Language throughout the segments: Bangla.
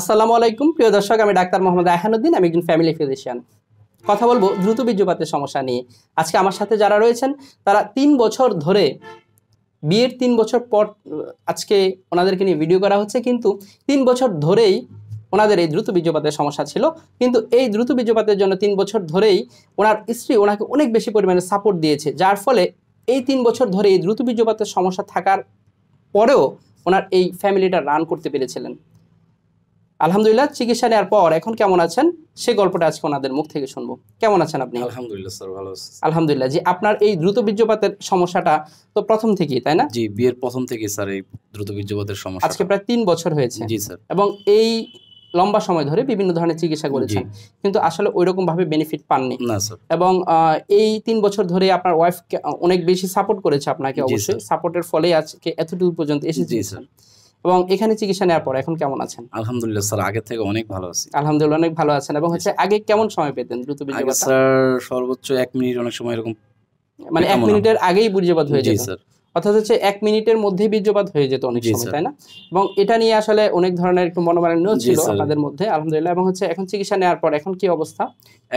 আসসালামু আলাইকুম প্রিয় দর্শক আমি ডাক্তার মোহাম্মদ আহানুদ্দিন আমি একজন ফ্যামিলি ফিজিশিয়ান কথা বলবো দ্রুত বীর্যপাতের সমস্যা নিয়ে আজকে আমার সাথে যারা রয়েছেন তারা তিন বছর ধরে বিয়ের তিন বছর পর আজকে ওনাদেরকে নিয়ে ভিডিও করা হচ্ছে কিন্তু তিন বছর ধরেই ওনাদের এই দ্রুত বীর্যপাতের সমস্যা ছিল কিন্তু এই দ্রুত বীর্যপাতের জন্য তিন বছর ধরেই ওনার স্ত্রী ওনাকে অনেক বেশি পরিমাণে সাপোর্ট দিয়েছে যার ফলে এই তিন বছর ধরে এই দ্রুত বীর্যপাতের সমস্যা থাকার পরেও ওনার এই ফ্যামিলিটা রান করতে পেরেছিলেন আলহামদুলিল্লাহ চিকিৎসা নেওয়ার পর এখন কেমন আছেন সে গল্পটা আজকে ওনাদের মুখ থেকে শুনবো কেমন আছেন আপনি আলহামদুলিল্লাহ স্যার ভালো আছি আলহামদুলিল্লাহ জি আপনার এই দ্রুত বীর্যপাতের সমস্যাটা তো প্রথম থেকেই তাই না জি বিয়ের প্রথম থেকেই স্যার এই দ্রুত বীর্যপাতের সমস্যা আজকে প্রায় তিন বছর হয়েছে জি স্যার এবং এই লম্বা সময় ধরে বিভিন্ন ধরনের চিকিৎসা করেছেন কিন্তু আসলে ওই রকম ভাবে বেনিফিট পাননি না এবং এই তিন বছর ধরে আপনার ওয়াইফ অনেক বেশি সাপোর্ট করেছে আপনাকে অবশ্যই সাপোর্টের ফলে আজকে এতটুকু পর্যন্ত এসেছে স্যার এবং এখানে চিকিৎসা নেওয়ার পর এখন কেমন আছেন আলহামদুলিল্লাহ স্যার আগে থেকে অনেক ভালো আছি আলহামদুলিল্লাহ অনেক ভালো আছেন এবং হচ্ছে আগে কেমন সময় পেতেন দ্রুত বীর্যপাত স্যার সর্বোচ্চ এক মিনিট অনেক সময় এরকম মানে এক মিনিটের আগেই বুঝিবাদ হয়ে যেত স্যার অর্থাৎ হচ্ছে এক মিনিটের মধ্যে বীর্যপাত হয়ে যেত অনেক সময় তাই না এবং এটা নিয়ে আসলে অনেক ধরনের একটু মনোমালিন্য ছিল আপনাদের মধ্যে আলহামদুলিল্লাহ এবং হচ্ছে এখন চিকিৎসা নেওয়ার পর এখন কি অবস্থা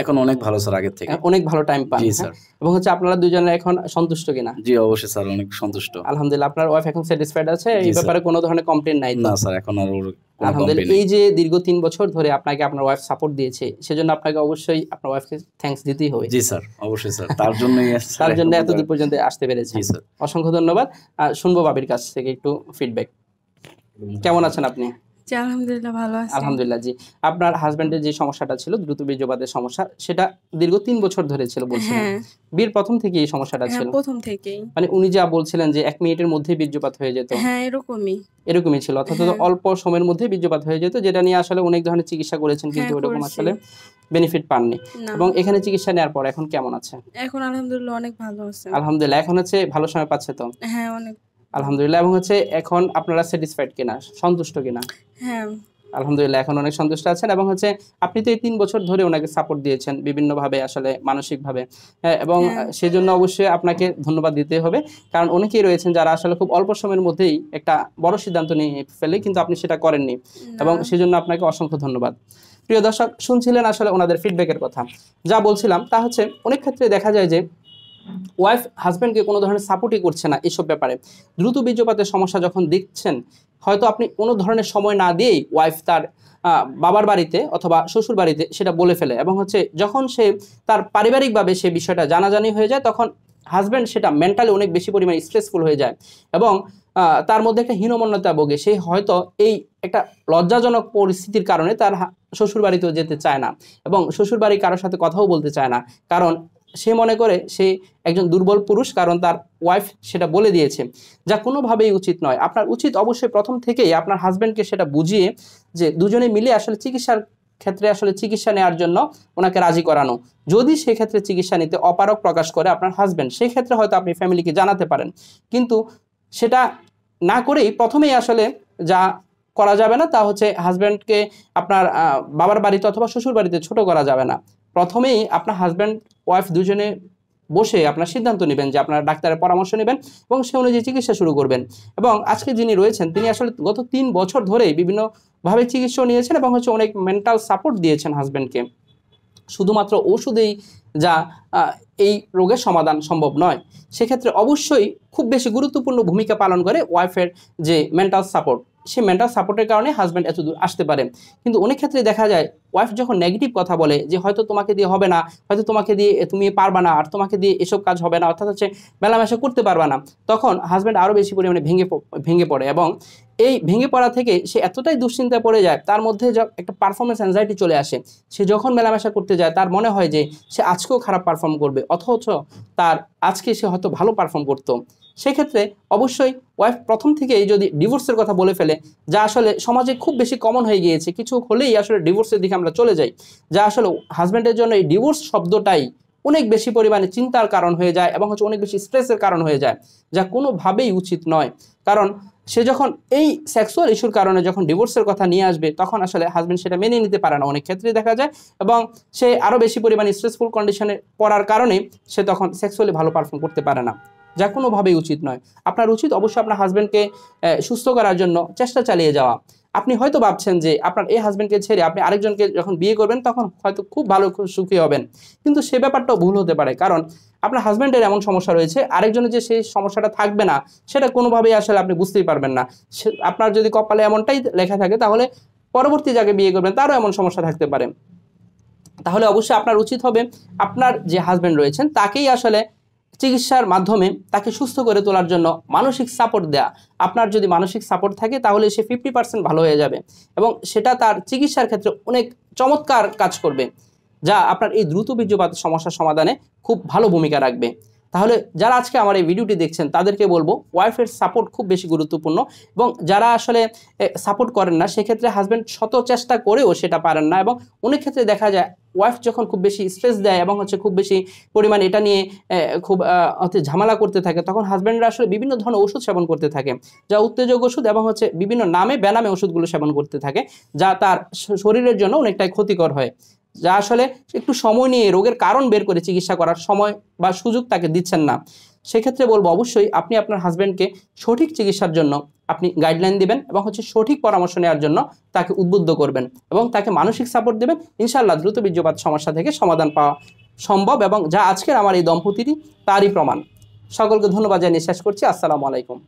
এখন অনেক ভালো স্যার আগের থেকে অনেক ভালো টাইম পান হ্যাঁ? এবং হচ্ছে আপনারা দুজনে এখন সন্তুষ্ট কিনা জি অবশ্যই স্যার অনেক সন্তুষ্ট আলহামদুলিল্লাহ আপনার ওয়াইফ এখন স্যাটিসফাইড আছে এই ব্যাপারে কোনো ধরনের কমপ্লেন নাই না স্যার এখন আর আলহামদুলিল্লাহ এই যে দীর্ঘ তিন বছর ধরে আপনাকে আপনার ওয়াইফ সাপোর্ট দিয়েছে সেজন্য আপনাকে অবশ্যই আপনার ওয়াইফকে থ্যাঙ্কস দিতেই হবে জি স্যার অবশ্যই স্যার তার জন্যই তার জন্য দূর পর্যন্ত আসতে পেরেছে জি স্যার অসংখ্য ধন্যবাদ আর শুনবো বাবির কাছ থেকে একটু ফিডব্যাক কেমন আছেন আপনি হ্যাঁ। হ্যাঁ, মানে হয়ে যেত হ্যাঁ, এরকমই ছিল অর্থাৎ অল্প সময়ের মধ্যে বীর্যপাত হয়ে যেত যেটা নিয়ে আসলে অনেক ধরনের চিকিৎসা করেছেন কিন্তু ওরকম আসলে বেনিফিট পাননি এবং এখানে চিকিৎসা নেওয়ার পর এখন কেমন আছে এখন আলহামদুলিল্লাহ অনেক ভালো আছে আলহামদুলিল্লাহ এখন হচ্ছে ভালো সময় পাচ্ছে তো হ্যাঁ অনেক আলহামদুলিল্লাহ এবং হচ্ছে এখন আপনারা স্যাটিসফাইড কিনা সন্তুষ্ট কিনা হ্যাঁ আলহামদুলিল্লাহ এখন অনেক সন্তুষ্ট আছেন এবং হচ্ছে আপনি তো এই তিন বছর ধরে ওনাকে সাপোর্ট দিয়েছেন বিভিন্নভাবে আসলে মানসিকভাবে হ্যাঁ, এবং হ্যাঁ। সেজন্য অবশ্যই আপনাকে ধন্যবাদ দিতে হবে কারণ অনেকেই রয়েছেন যারা আসলে খুব অল্প সময়ের মধ্যেই একটা বড় সিদ্ধান্ত নিয়ে ফেলে কিন্তু আপনি সেটা করেননি এবং সেজন্য আপনাকে অসংখ্য ধন্যবাদ প্রিয় দর্শক শুনছিলেন আসলে ওনাদের ফিডব্যাকের কথা যা বলছিলাম তা হচ্ছে অনেক ক্ষেত্রে দেখা যায় যে ওয়াইফ হাজব্যান্ডকে কোনো ধরনের সাপোর্টই করছে না এসব ব্যাপারে দ্রুত বীর্যপাতের সমস্যা যখন দেখছেন হয়তো আপনি কোনো ধরনের সময় না দিয়েই ওয়াইফ তার বাবার বাড়িতে অথবা শ্বশুর বাড়িতে সেটা বলে ফেলে এবং হচ্ছে যখন সে তার পারিবারিকভাবে সে বিষয়টা জানাজানি হয়ে যায় তখন হাজব্যান্ড সেটা মেন্টালি অনেক বেশি পরিমাণে স্ট্রেসফুল হয়ে যায় এবং তার মধ্যে একটা হীনমন্যতা ভোগে সে হয়তো এই একটা লজ্জাজনক পরিস্থিতির কারণে তার শ্বশুর বাড়িতেও যেতে চায় না এবং শ্বশুর বাড়ি কারোর সাথে কথাও বলতে চায় না কারণ সে মনে করে সে একজন দুর্বল পুরুষ কারণ তার ওয়াইফ সেটা বলে দিয়েছে যা কোনোভাবেই উচিত নয় আপনার উচিত অবশ্যই প্রথম থেকেই আপনার হাজব্যান্ডকে সেটা বুঝিয়ে যে দুজনে মিলে আসলে চিকিৎসার ক্ষেত্রে আসলে চিকিৎসা নেওয়ার জন্য ওনাকে রাজি করানো যদি সেক্ষেত্রে চিকিৎসা নিতে অপারক প্রকাশ করে আপনার হাজব্যান্ড সেক্ষেত্রে হয়তো আপনি ফ্যামিলিকে জানাতে পারেন কিন্তু সেটা না করেই প্রথমেই আসলে যা করা যাবে না তা হচ্ছে হাজব্যান্ডকে আপনার বাবার বাড়িতে অথবা শ্বশুর বাড়িতে ছোটো করা যাবে না প্রথমেই আপনার হাজব্যান্ড ওয়াইফ দুজনে বসে আপনার সিদ্ধান্ত নেবেন যে আপনার ডাক্তারের পরামর্শ নেবেন এবং সে অনুযায়ী চিকিৎসা শুরু করবেন এবং আজকে যিনি রয়েছেন তিনি আসলে গত তিন বছর ধরেই বিভিন্নভাবে চিকিৎসা নিয়েছেন এবং হচ্ছে অনেক মেন্টাল সাপোর্ট দিয়েছেন হাজব্যান্ডকে শুধুমাত্র ওষুধেই যা এই রোগের সমাধান সম্ভব নয় সেক্ষেত্রে অবশ্যই খুব বেশি গুরুত্বপূর্ণ ভূমিকা পালন করে ওয়াইফের যে মেন্টাল সাপোর্ট সে মেন্টাল সাপোর্টের কারণে হাজব্যান্ড এত দূর আসতে পারে কিন্তু অনেক ক্ষেত্রে দেখা যায় ওয়াইফ যখন নেগেটিভ কথা বলে যে হয়তো তোমাকে দিয়ে হবে না হয়তো তোমাকে দিয়ে তুমি পারবা না আর তোমাকে দিয়ে এসব কাজ হবে না অর্থাৎ হচ্ছে মেলামেশা করতে পারবা না তখন হাজব্যান্ড আরও বেশি পরিমাণে ভেঙে ভেঙে পড়ে এবং এই ভেঙে পড়া থেকে সে এতটাই দুশ্চিন্তায় পড়ে যায় তার মধ্যে একটা পারফরমেন্স অ্যাংজাইটি চলে আসে সে যখন মেলামেশা করতে যায় তার মনে হয় যে সে আজ আজকেও খারাপ পারফর্ম করবে অথচ তার আজকে সে হয়তো ভালো পারফর্ম করতো সেক্ষেত্রে অবশ্যই ওয়াইফ প্রথম থেকেই যদি ডিভোর্সের কথা বলে ফেলে যা আসলে সমাজে খুব বেশি কমন হয়ে গিয়েছে কিছু হলেই আসলে ডিভোর্সের দিকে আমরা চলে যাই যা আসলে হাজব্যান্ডের জন্য এই ডিভোর্স শব্দটাই অনেক বেশি পরিমাণে চিন্তার কারণ হয়ে যায় এবং হচ্ছে অনেক বেশি স্ট্রেসের কারণ হয়ে যায় যা কোনোভাবেই উচিত নয় কারণ সে যখন এই সেক্সুয়াল ইস্যুর কারণে যখন ডিভোর্সের কথা নিয়ে আসবে তখন আসলে হাজব্যান্ড সেটা মেনে নিতে পারে না অনেক ক্ষেত্রে দেখা যায় এবং সে আরও বেশি পরিমাণে স্ট্রেসফুল কন্ডিশনে পড়ার কারণে সে তখন সেক্সুয়ালি ভালো পারফর্ম করতে পারে না যা কোনোভাবেই উচিত নয় আপনার উচিত অবশ্যই আপনার হাজব্যান্ডকে সুস্থ করার জন্য চেষ্টা চালিয়ে যাওয়া আপনি হয়তো ভাবছেন যে আপনার এই হাজব্যান্ডকে ছেড়ে আপনি আরেকজনকে যখন বিয়ে করবেন তখন হয়তো খুব ভালো সুখী হবেন কিন্তু সে ব্যাপারটাও ভুল হতে পারে কারণ আপনার হাজব্যান্ডের এমন সমস্যা রয়েছে আরেকজনের যে সেই সমস্যাটা থাকবে না সেটা কোনোভাবেই আসলে আপনি বুঝতেই পারবেন না আপনার যদি কপালে এমনটাই লেখা থাকে তাহলে পরবর্তী যাকে বিয়ে করবেন তারও এমন সমস্যা থাকতে পারে তাহলে অবশ্যই আপনার উচিত হবে আপনার যে হাজব্যান্ড রয়েছেন তাকেই আসলে চিকিৎসার মাধ্যমে তাকে সুস্থ করে তোলার জন্য মানসিক সাপোর্ট দেয়া আপনার যদি মানসিক সাপোর্ট থাকে তাহলে সে ফিফটি পার্সেন্ট ভালো হয়ে যাবে এবং সেটা তার চিকিৎসার ক্ষেত্রে অনেক চমৎকার কাজ করবে যা আপনার এই দ্রুত বীর্যপাত সমস্যার সমাধানে খুব ভালো ভূমিকা রাখবে তাহলে যারা আজকে আমার এই ভিডিওটি দেখছেন তাদেরকে বলবো ওয়াইফের সাপোর্ট খুব বেশি গুরুত্বপূর্ণ এবং যারা আসলে সাপোর্ট করেন না সেক্ষেত্রে হাজব্যান্ড শত চেষ্টা করেও সেটা পারেন না এবং অনেক ক্ষেত্রে দেখা যায় ওয়াইফ যখন খুব বেশি স্ট্রেস দেয় এবং হচ্ছে খুব বেশি পরিমাণ এটা নিয়ে খুব হচ্ছে ঝামেলা করতে থাকে তখন হাজব্যান্ডরা আসলে বিভিন্ন ধরনের ওষুধ সেবন করতে থাকে যা উত্তেজক ওষুধ এবং হচ্ছে বিভিন্ন নামে বেনামে ওষুধগুলো সেবন করতে থাকে যা তার শরীরের জন্য অনেকটাই ক্ষতিকর হয় যা আসলে একটু সময় নিয়ে রোগের কারণ বের করে চিকিৎসা করার সময় বা সুযোগ তাকে দিচ্ছেন না সেক্ষেত্রে বলবো অবশ্যই আপনি আপনার হাজব্যান্ডকে সঠিক চিকিৎসার জন্য আপনি গাইডলাইন দিবেন এবং হচ্ছে সঠিক পরামর্শ নেওয়ার জন্য তাকে উদ্বুদ্ধ করবেন এবং তাকে মানসিক সাপোর্ট দেবেন ইনশাআল্লাহ দ্রুত বীর্যপাত সমস্যা থেকে সমাধান পাওয়া সম্ভব এবং যা আজকের আমার এই দম্পতিটি তারই প্রমাণ সকলকে ধন্যবাদ জানিয়ে শেষ করছি আসসালামু আলাইকুম